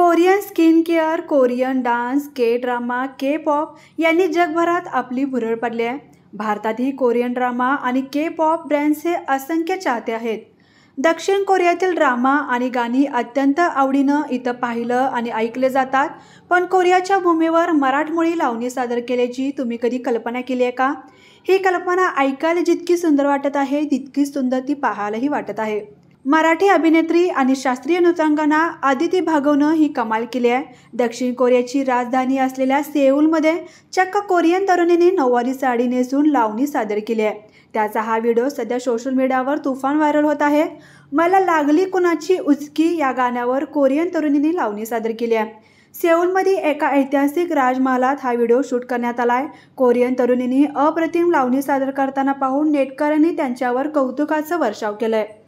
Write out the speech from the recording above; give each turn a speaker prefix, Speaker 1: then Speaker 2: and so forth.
Speaker 1: Korean skin care Korean dance K drama K pop यांनी जगभरात आपली भुरळ पडली आहे भारतातही कोरियन ड्रामा आणि के पॉप ब्रँडचे असंख्य चाहते आहेत दक्षिण कोरियातील ड्रामा आणि गाणी अत्यंत आवडीनं इथं पाहिलं आणि ऐकले जातात पण कोरियाच्या भूमीवर मराठमोळी लावणी सादर केल्याची तुम्ही कधी कल्पना केली आहे का ही कल्पना ऐकायला जितकी सुंदर वाटत आहे तितकी सुंदर ती पाहायलाही वाटत आहे मराठी अभिनेत्री आणि शास्त्रीय नृत्यांगना आदिती भागवनं ही कमाल केली आहे दक्षिण कोरियाची राजधानी असलेल्या सेऊलमध्ये चक्क कोरियन तरुणीने नऊवारी साडी नेसून लावणी सादर केली आहे त्याचा हा व्हिडिओ सध्या सोशल मीडियावर तुफान व्हायरल होत आहे मला लागली कुणाची उचकी या गाण्यावर कोरियन तरुणीने लावणी सादर केली आहे सेऊलमध्ये एका ऐतिहासिक राजमहालात हा व्हिडिओ शूट करण्यात आला आहे कोरियन तरुणींनी अप्रतिम लावणी सादर करताना पाहून नेटकऱ्यांनी त्यांच्यावर कौतुकाचा वर्षाव केलं आहे